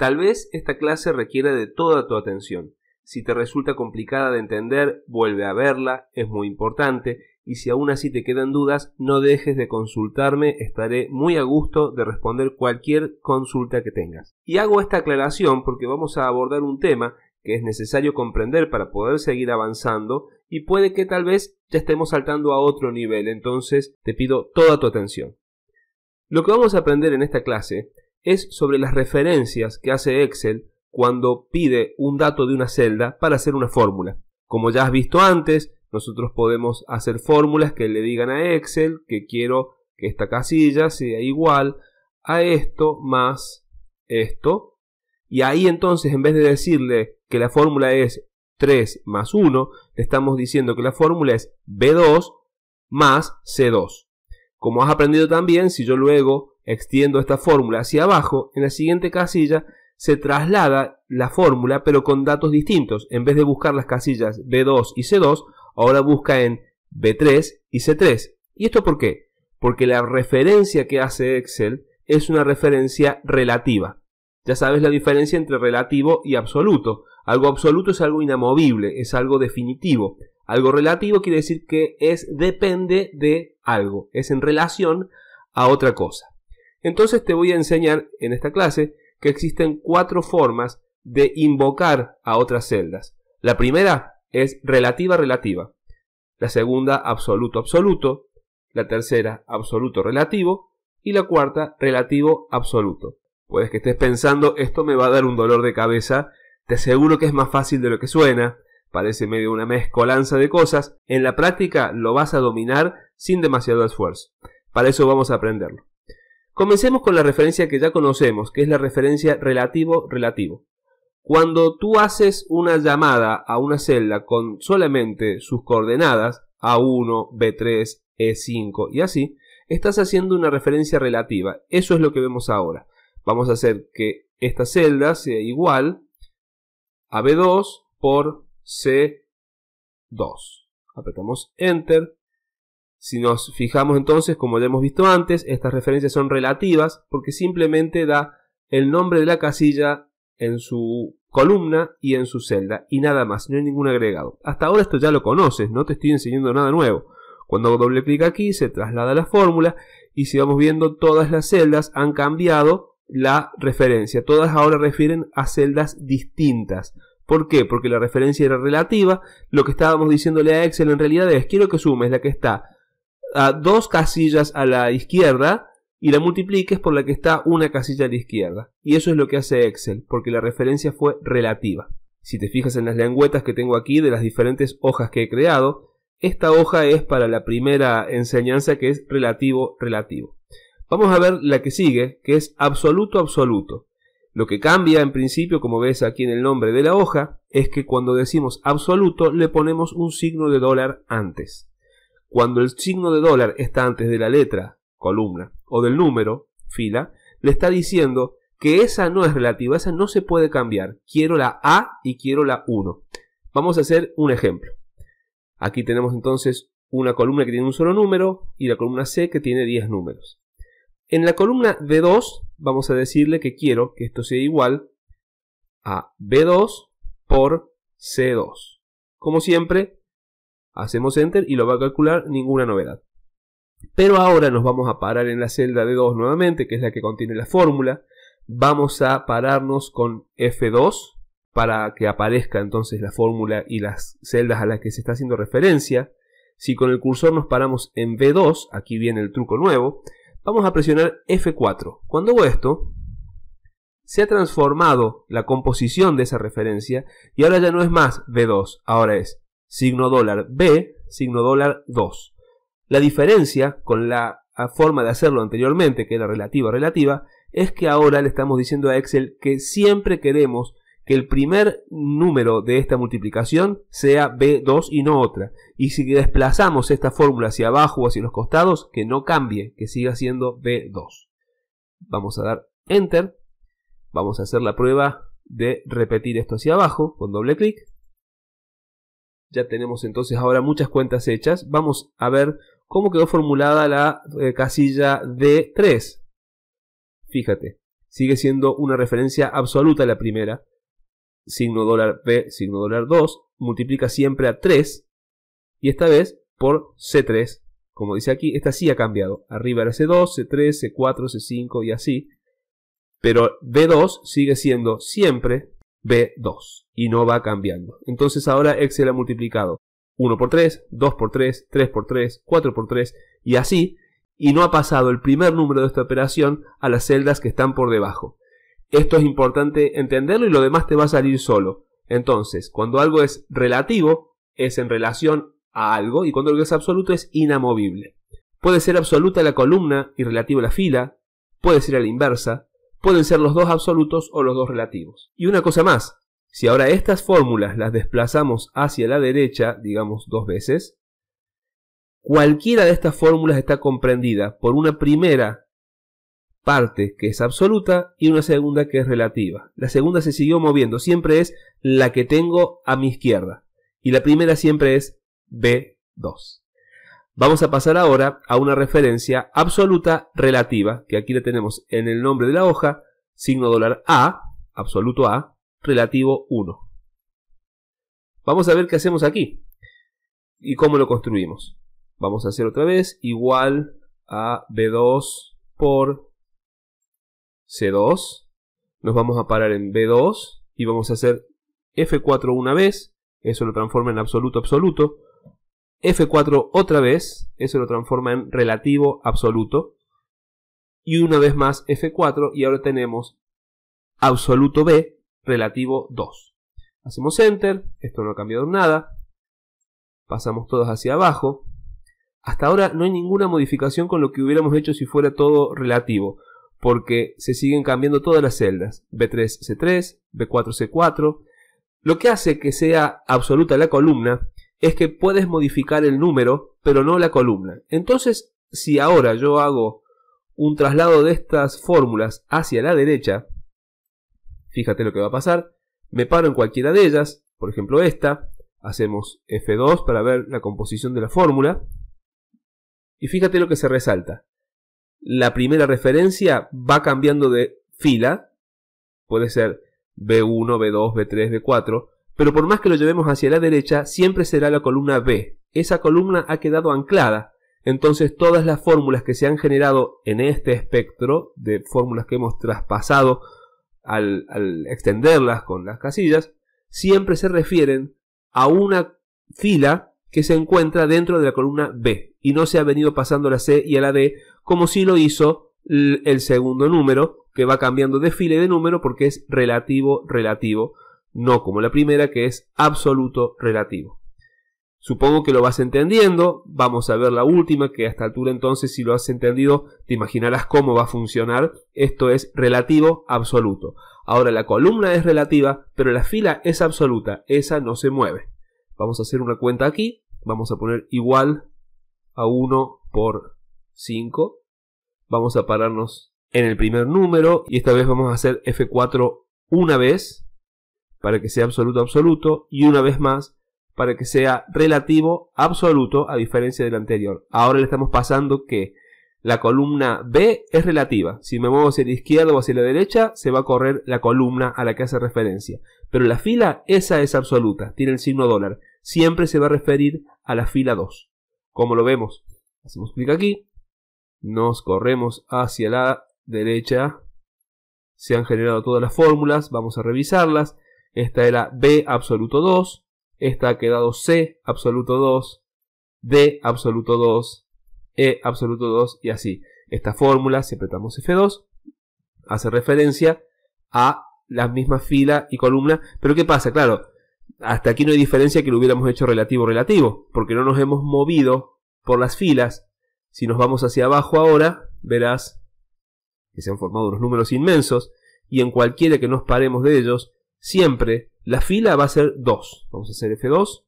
Tal vez esta clase requiera de toda tu atención. Si te resulta complicada de entender, vuelve a verla, es muy importante, y si aún así te quedan dudas, no dejes de consultarme, estaré muy a gusto de responder cualquier consulta que tengas. Y hago esta aclaración porque vamos a abordar un tema que es necesario comprender para poder seguir avanzando y puede que tal vez ya estemos saltando a otro nivel, entonces te pido toda tu atención. Lo que vamos a aprender en esta clase es sobre las referencias que hace Excel cuando pide un dato de una celda para hacer una fórmula. Como ya has visto antes, nosotros podemos hacer fórmulas que le digan a Excel que quiero que esta casilla sea igual a esto más esto. Y ahí entonces, en vez de decirle que la fórmula es 3 más 1, le estamos diciendo que la fórmula es B2 más C2. Como has aprendido también, si yo luego Extiendo esta fórmula hacia abajo, en la siguiente casilla se traslada la fórmula pero con datos distintos. En vez de buscar las casillas B2 y C2, ahora busca en B3 y C3. ¿Y esto por qué? Porque la referencia que hace Excel es una referencia relativa. Ya sabes la diferencia entre relativo y absoluto. Algo absoluto es algo inamovible, es algo definitivo. Algo relativo quiere decir que es depende de algo, es en relación a otra cosa. Entonces te voy a enseñar en esta clase que existen cuatro formas de invocar a otras celdas. La primera es relativa-relativa, la segunda absoluto-absoluto, la tercera absoluto-relativo y la cuarta relativo-absoluto. Puedes que estés pensando, esto me va a dar un dolor de cabeza, te aseguro que es más fácil de lo que suena, parece medio una mezcolanza de cosas, en la práctica lo vas a dominar sin demasiado esfuerzo. Para eso vamos a aprenderlo. Comencemos con la referencia que ya conocemos, que es la referencia relativo-relativo. Cuando tú haces una llamada a una celda con solamente sus coordenadas, A1, B3, E5 y así, estás haciendo una referencia relativa. Eso es lo que vemos ahora. Vamos a hacer que esta celda sea igual a B2 por C2. Apretamos Enter si nos fijamos entonces, como ya hemos visto antes, estas referencias son relativas porque simplemente da el nombre de la casilla en su columna y en su celda y nada más, no hay ningún agregado. Hasta ahora esto ya lo conoces, no te estoy enseñando nada nuevo. Cuando doble clic aquí se traslada la fórmula y si vamos viendo todas las celdas han cambiado la referencia. Todas ahora refieren a celdas distintas. ¿Por qué? Porque la referencia era relativa. Lo que estábamos diciéndole a Excel en realidad es quiero que sumes la que está a dos casillas a la izquierda y la multipliques por la que está una casilla a la izquierda. Y eso es lo que hace Excel, porque la referencia fue relativa. Si te fijas en las lengüetas que tengo aquí de las diferentes hojas que he creado, esta hoja es para la primera enseñanza que es relativo, relativo. Vamos a ver la que sigue, que es absoluto, absoluto. Lo que cambia en principio, como ves aquí en el nombre de la hoja, es que cuando decimos absoluto le ponemos un signo de dólar antes. Cuando el signo de dólar está antes de la letra, columna, o del número, fila, le está diciendo que esa no es relativa, esa no se puede cambiar. Quiero la A y quiero la 1. Vamos a hacer un ejemplo. Aquí tenemos entonces una columna que tiene un solo número y la columna C que tiene 10 números. En la columna D2 vamos a decirle que quiero que esto sea igual a B2 por C2. Como siempre, Hacemos enter y lo va a calcular ninguna novedad. Pero ahora nos vamos a parar en la celda de 2 nuevamente, que es la que contiene la fórmula. Vamos a pararnos con F2 para que aparezca entonces la fórmula y las celdas a las que se está haciendo referencia. Si con el cursor nos paramos en B2, aquí viene el truco nuevo, vamos a presionar F4. Cuando hago esto, se ha transformado la composición de esa referencia y ahora ya no es más B2, ahora es signo dólar B, signo dólar 2. La diferencia con la forma de hacerlo anteriormente, que era relativa relativa, es que ahora le estamos diciendo a Excel que siempre queremos que el primer número de esta multiplicación sea B2 y no otra. Y si desplazamos esta fórmula hacia abajo o hacia los costados, que no cambie, que siga siendo B2. Vamos a dar Enter. Vamos a hacer la prueba de repetir esto hacia abajo con doble clic. Ya tenemos entonces ahora muchas cuentas hechas. Vamos a ver cómo quedó formulada la eh, casilla D3. Fíjate, sigue siendo una referencia absoluta la primera. Signo dólar P, signo dólar 2, multiplica siempre a 3 y esta vez por C3. Como dice aquí, esta sí ha cambiado. Arriba era C2, C3, C4, C5 y así. Pero B2 sigue siendo siempre B2 y no va cambiando. Entonces ahora Excel ha multiplicado 1 por 3, 2 por 3, 3 por 3, 4 por 3 y así, y no ha pasado el primer número de esta operación a las celdas que están por debajo. Esto es importante entenderlo y lo demás te va a salir solo. Entonces, cuando algo es relativo, es en relación a algo y cuando algo es absoluto es inamovible. Puede ser absoluta la columna y relativo la fila, puede ser a la inversa, pueden ser los dos absolutos o los dos relativos. Y una cosa más, si ahora estas fórmulas las desplazamos hacia la derecha, digamos dos veces, cualquiera de estas fórmulas está comprendida por una primera parte que es absoluta y una segunda que es relativa. La segunda se siguió moviendo, siempre es la que tengo a mi izquierda. Y la primera siempre es B2. Vamos a pasar ahora a una referencia absoluta relativa, que aquí la tenemos en el nombre de la hoja, signo dólar A, absoluto A, relativo 1. Vamos a ver qué hacemos aquí y cómo lo construimos. Vamos a hacer otra vez igual a B2 por C2. Nos vamos a parar en B2 y vamos a hacer F4 una vez. Eso lo transforma en absoluto absoluto. F4 otra vez, eso lo transforma en relativo absoluto. Y una vez más F4 y ahora tenemos absoluto B, relativo 2. Hacemos Enter, esto no ha cambiado nada. Pasamos todos hacia abajo. Hasta ahora no hay ninguna modificación con lo que hubiéramos hecho si fuera todo relativo, porque se siguen cambiando todas las celdas. B3, C3, B4, C4. Lo que hace que sea absoluta la columna es que puedes modificar el número, pero no la columna. Entonces, si ahora yo hago un traslado de estas fórmulas hacia la derecha, fíjate lo que va a pasar, me paro en cualquiera de ellas, por ejemplo esta, hacemos F2 para ver la composición de la fórmula, y fíjate lo que se resalta. La primera referencia va cambiando de fila, puede ser B1, B2, B3, B4, pero por más que lo llevemos hacia la derecha, siempre será la columna B. Esa columna ha quedado anclada. Entonces todas las fórmulas que se han generado en este espectro de fórmulas que hemos traspasado al, extenderlas con las casillas, siempre se refieren a una fila que se encuentra dentro de la columna B y no se ha venido pasando a la C y a la D como si lo hizo el segundo número que va cambiando de fila y de número porque es relativo relativo no como la primera que es absoluto relativo. Supongo que lo vas entendiendo, vamos a ver la última que a esta altura entonces si lo has entendido te imaginarás cómo va a funcionar, esto es relativo absoluto. Ahora la columna es relativa, pero la fila es absoluta, esa no se mueve. Vamos a hacer una cuenta aquí, vamos a poner igual a 1 por 5, vamos a pararnos en el primer número y esta vez vamos a hacer F4 una vez para que sea absoluto absoluto y una vez más para que sea relativo absoluto a diferencia del anterior. Ahora le estamos pasando que la columna B es relativa. Si me muevo hacia la izquierda o hacia la derecha, se va a correr la columna a la que hace referencia. Pero la fila, esa es absoluta, tiene el signo dólar. Siempre se va a referir a la fila 2. Como lo vemos, hacemos clic aquí, nos corremos hacia la derecha. Se han generado todas las fórmulas, vamos a revisarlas. Esta era B absoluto 2. Esta ha quedado C absoluto 2. D absoluto 2. E absoluto 2 y así. Esta fórmula, si apretamos F2, hace referencia a la misma fila y columna. Pero ¿qué pasa? Claro, hasta aquí no hay diferencia que lo hubiéramos hecho relativo-relativo, porque no nos hemos movido por las filas. Si nos vamos hacia abajo ahora, verás que se han formado unos números inmensos, y en cualquiera que nos paremos de ellos, siempre la fila va a ser 2. Vamos a hacer F2.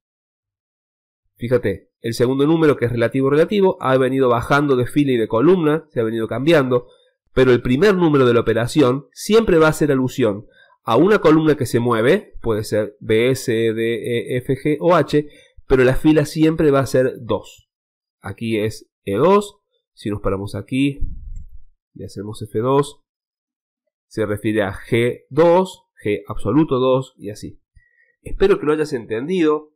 Fíjate, el segundo número que es relativo relativo ha venido bajando de fila y de columna, se ha venido cambiando, pero el primer número de la operación siempre va a ser alusión a una columna que se mueve, puede ser B, S, D, E, F, G o H, pero la fila siempre va a ser 2. Aquí es E2, si nos paramos aquí y hacemos F2, se refiere a G2, G absoluto 2 y así. Espero que lo hayas entendido.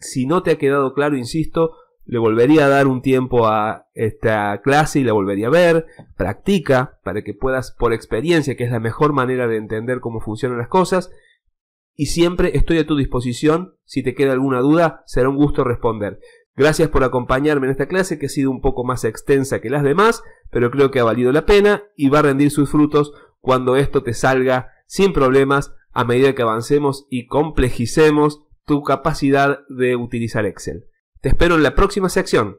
Si no te ha quedado claro, insisto, le volvería a dar un tiempo a esta clase y la volvería a ver. Practica para que puedas, por experiencia, que es la mejor manera de entender cómo funcionan las cosas. Y siempre estoy a tu disposición. Si te queda alguna duda, será un gusto responder. Gracias por acompañarme en esta clase que ha sido un poco más extensa que las demás, pero creo que ha valido la pena y va a rendir sus frutos cuando esto te salga sin problemas a medida que avancemos y complejicemos tu capacidad de utilizar Excel. Te espero en la próxima sección.